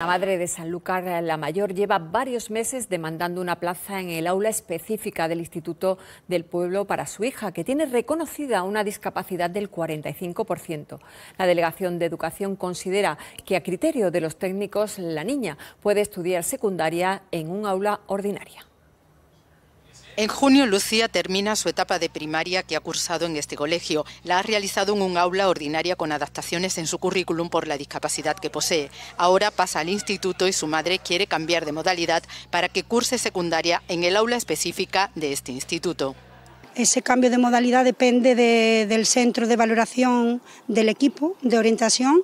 La madre de Sanlúcar la Mayor lleva varios meses demandando una plaza en el aula específica del Instituto del Pueblo para su hija, que tiene reconocida una discapacidad del 45%. La Delegación de Educación considera que a criterio de los técnicos la niña puede estudiar secundaria en un aula ordinaria. En junio, Lucía termina su etapa de primaria que ha cursado en este colegio. La ha realizado en un aula ordinaria con adaptaciones en su currículum por la discapacidad que posee. Ahora pasa al instituto y su madre quiere cambiar de modalidad para que curse secundaria en el aula específica de este instituto. Ese cambio de modalidad depende del centro de valoración del equipo de orientación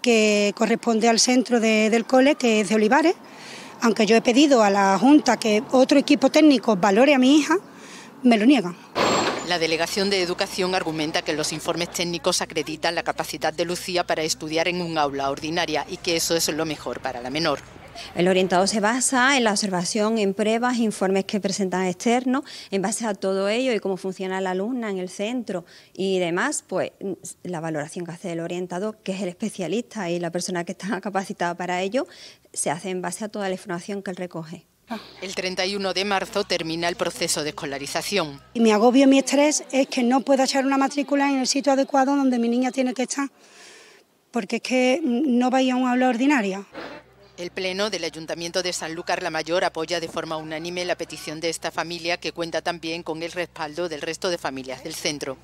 que corresponde al centro del cole, que es de Olivares aunque yo he pedido a la Junta que otro equipo técnico valore a mi hija, me lo niegan. La Delegación de Educación argumenta que los informes técnicos acreditan la capacidad de Lucía para estudiar en un aula ordinaria y que eso es lo mejor para la menor. El orientado se basa en la observación, en pruebas, informes que presentan externos, en base a todo ello y cómo funciona la alumna en el centro y demás, pues la valoración que hace el orientado... que es el especialista y la persona que está capacitada para ello, se hace en base a toda la información que él recoge. Ah. El 31 de marzo termina el proceso de escolarización. mi agobio, mi estrés es que no pueda echar una matrícula en el sitio adecuado donde mi niña tiene que estar, porque es que no vaya a un aula ordinaria. El Pleno del Ayuntamiento de Sanlúcar la Mayor apoya de forma unánime la petición de esta familia que cuenta también con el respaldo del resto de familias del centro.